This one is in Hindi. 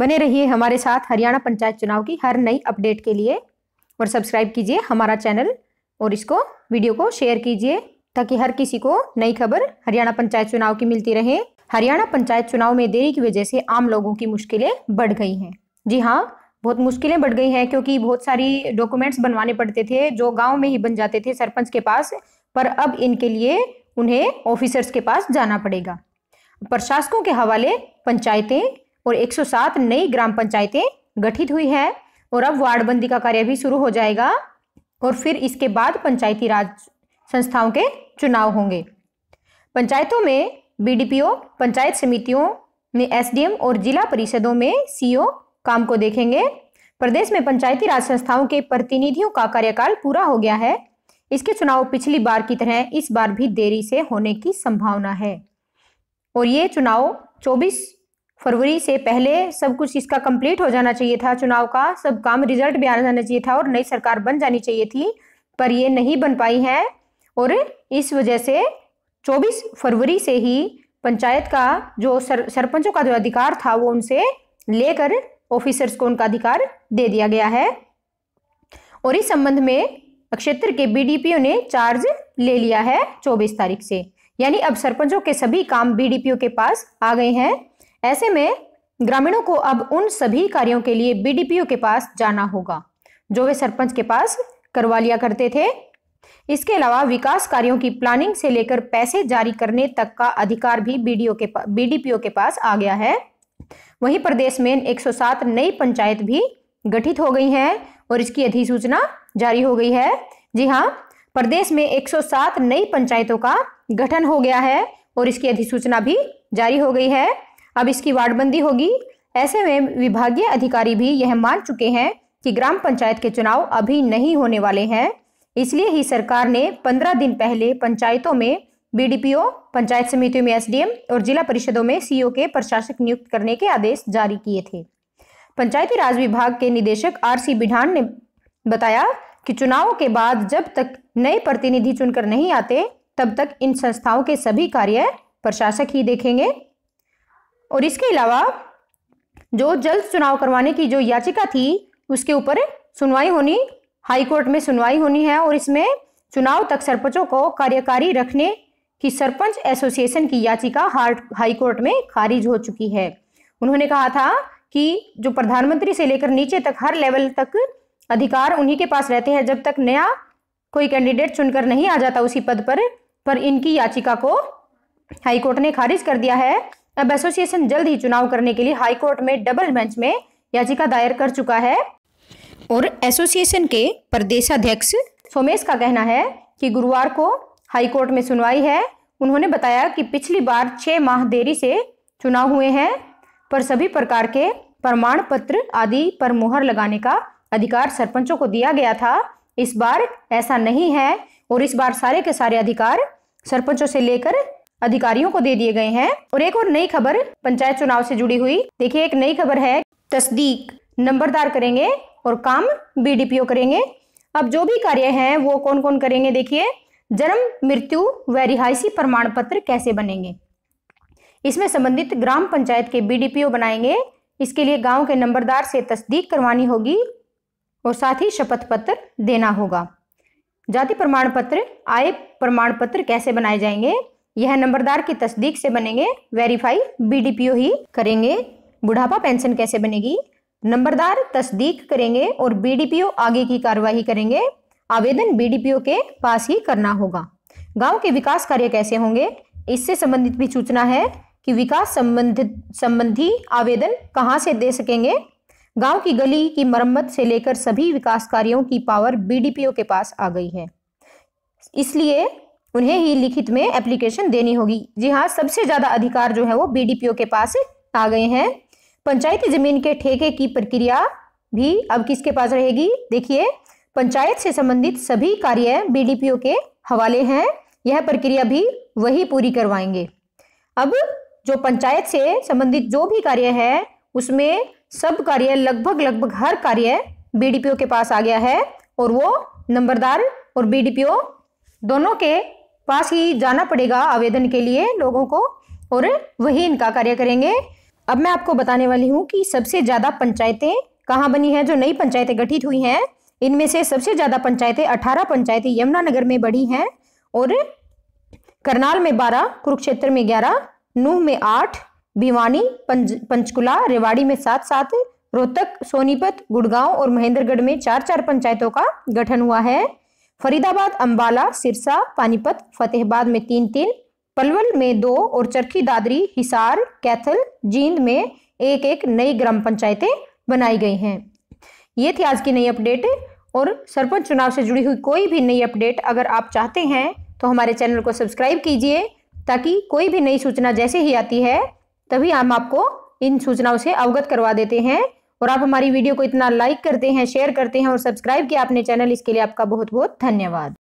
बने रहिए हमारे साथ हरियाणा पंचायत चुनाव की हर नई अपडेट के लिए और सब्सक्राइब कीजिए हमारा चैनल और इसको वीडियो को शेयर कीजिए ताकि हर किसी को नई खबर हरियाणा पंचायत चुनाव की मिलती रहे हरियाणा पंचायत चुनाव में देरी की वजह से आम लोगों की मुश्किलें बढ़ गई हैं जी हाँ बहुत मुश्किलें बढ़ गई हैं क्योंकि बहुत सारी डॉक्यूमेंट्स बनवाने पड़ते थे जो गांव में ही बन जाते थे सरपंच के पास पर अब इनके लिए उन्हें ऑफिसर्स के पास जाना पड़ेगा प्रशासकों के हवाले पंचायतें और 107 नई ग्राम पंचायतें गठित हुई है और अब वार्डबंदी का कार्य भी शुरू हो जाएगा और फिर इसके बाद पंचायती राज संस्थाओं के चुनाव होंगे पंचायतों में बीडीपीओ पंचायत समितियों में एसडीएम और जिला परिषदों में सीओ e काम को देखेंगे प्रदेश में पंचायती राज संस्थाओं के प्रतिनिधियों का कार्यकाल पूरा हो गया है इसके चुनाव पिछली बार की तरह इस बार भी देरी से होने की संभावना है और ये चुनाव 24 फरवरी से पहले सब कुछ इसका कंप्लीट हो जाना चाहिए था चुनाव का सब काम रिजल्ट भी आना जाना चाहिए था और नई सरकार बन जानी चाहिए थी पर ये नहीं बन पाई है और इस वजह से 24 फरवरी से ही पंचायत का जो सर सरपंचों का जो अधिकार था वो उनसे लेकर ऑफिसर्स को उनका अधिकार दे दिया गया है और इस संबंध में क्षेत्र के बीडीपीओ ने चार्ज ले लिया है 24 तारीख से यानी अब सरपंचों के सभी काम बीडीपीओ के पास आ गए हैं ऐसे में ग्रामीणों को अब उन सभी कार्यों के लिए बीडीपीओ के पास जाना होगा जो वे सरपंच के पास करवा लिया करते थे इसके अलावा विकास कार्यों की प्लानिंग से लेकर पैसे जारी करने तक का अधिकार भी बीडीओ के बीडीपीओ के पास आ गया है वहीं प्रदेश में 107 नई पंचायत भी गठित हो गई हैं और इसकी अधिसूचना जारी हो गई है जी हाँ प्रदेश में 107 नई पंचायतों का गठन हो गया है और इसकी अधिसूचना भी जारी हो गई है अब इसकी वार्डबंदी होगी ऐसे में विभागीय अधिकारी भी यह मान चुके हैं कि ग्राम पंचायत के चुनाव अभी नहीं होने वाले हैं इसलिए ही सरकार ने पंद्रह दिन पहले पंचायतों में बीडीपीओ, पंचायत समितियों में एसडीएम और जिला परिषदों में सीईओ के प्रशासक नियुक्त करने के आदेश जारी किए थे पंचायती राज विभाग के निदेशक आर सी बिढान ने बताया कि चुनाव के बाद जब तक नए प्रतिनिधि चुनकर नहीं आते तब तक इन संस्थाओं के सभी कार्य प्रशासक ही देखेंगे और इसके अलावा जो जल्द चुनाव करवाने की जो याचिका थी उसके ऊपर सुनवाई होनी हाई कोर्ट में सुनवाई होनी है और इसमें चुनाव तक सरपंचों को कार्यकारी रखने की सरपंच एसोसिएशन की याचिका हाई कोर्ट में खारिज हो चुकी है उन्होंने कहा था कि जो प्रधानमंत्री से लेकर नीचे तक हर लेवल तक अधिकार उन्हीं के पास रहते हैं जब तक नया कोई कैंडिडेट चुनकर नहीं आ जाता उसी पद पर पर इनकी याचिका को हाईकोर्ट ने खारिज कर दिया है अब एसोसिएशन जल्द ही चुनाव करने के लिए हाईकोर्ट में डबल बेंच में याचिका दायर कर चुका है और एसोसिएशन के प्रदेशाध्यक्ष सोमेश का कहना है कि गुरुवार को हाईकोर्ट में सुनवाई है उन्होंने बताया कि पिछली बार छः माह देरी से चुनाव हुए हैं पर सभी प्रकार के प्रमाण पत्र आदि पर मुहर लगाने का अधिकार सरपंचों को दिया गया था इस बार ऐसा नहीं है और इस बार सारे के सारे अधिकार सरपंचों से लेकर अधिकारियों को दे दिए गए हैं और एक और नई खबर पंचायत चुनाव से जुड़ी हुई देखिए एक नई खबर है तस्दीक नंबरदार करेंगे और काम बीडीपीओ करेंगे अब जो भी कार्य हैं वो कौन कौन करेंगे देखिए जन्म मृत्यु व रिहायशी प्रमाण पत्र कैसे बनेंगे इसमें संबंधित ग्राम पंचायत के बीडीपीओ बनाएंगे इसके लिए गांव के नंबरदार से तस्दीक करवानी होगी और साथ ही शपथ पत्र देना होगा जाति प्रमाण पत्र आय प्रमाण पत्र कैसे बनाए जाएंगे यह नंबरदार की तस्दीक से बनेंगे वेरीफाई बीडीपीओ ही करेंगे बुढ़ापा पेंशन कैसे बनेगी नंबरदार तस्दीक करेंगे और बीडीपीओ आगे की कार्यवाही करेंगे आवेदन बीडीपीओ के पास ही करना होगा गांव के विकास कार्य कैसे होंगे इससे संबंधित भी सूचना है कि विकास संबंधित संबंधी आवेदन कहाँ से दे सकेंगे गांव की गली की मरम्मत से लेकर सभी विकास कार्यों की पावर बीडीपीओ के पास आ गई है इसलिए उन्हें ही लिखित में एप्लीकेशन देनी होगी जी हाँ सबसे ज़्यादा अधिकार जो है वो बीडीपीओ के पास आ गए हैं पंचायती जमीन के ठेके की प्रक्रिया भी अब किसके पास रहेगी देखिए पंचायत से संबंधित सभी कार्य बीडीपीओ के हवाले हैं यह प्रक्रिया भी वही पूरी करवाएंगे अब जो पंचायत से संबंधित जो भी कार्य है उसमें सब कार्य लगभग लगभग हर कार्य बीडीपीओ के पास आ गया है और वो नंबरदार और बीडीपीओ दोनों के पास ही जाना पड़ेगा आवेदन के लिए लोगों को और वही इनका कार्य करेंगे अब मैं आपको बताने वाली हूँ कि सबसे ज़्यादा पंचायतें कहाँ बनी हैं जो नई पंचायतें गठित हुई हैं इनमें से सबसे ज़्यादा पंचायतें अठारह पंचायतें यमुनानगर में बढ़ी हैं और करनाल में बारह कुरुक्षेत्र में ग्यारह नूह में आठ भिवानी पंच पंचकुला रेवाड़ी में सात सात रोहतक सोनीपत गुड़गांव और महेंद्रगढ़ में चार चार पंचायतों का गठन हुआ है फरीदाबाद अंबाला सिरसा पानीपत फतेहबाद में तीन तीन पलवल में दो और चरखी दादरी हिसार कैथल जींद में एक एक नई ग्राम पंचायतें बनाई गई हैं ये थी आज की नई अपडेट और सरपंच चुनाव से जुड़ी हुई कोई भी नई अपडेट अगर आप चाहते हैं तो हमारे चैनल को सब्सक्राइब कीजिए ताकि कोई भी नई सूचना जैसे ही आती है तभी हम आपको इन सूचनाओं से अवगत करवा देते हैं और आप हमारी वीडियो को इतना लाइक करते हैं शेयर करते हैं और सब्सक्राइब किया अपने चैनल इसके लिए आपका बहुत बहुत धन्यवाद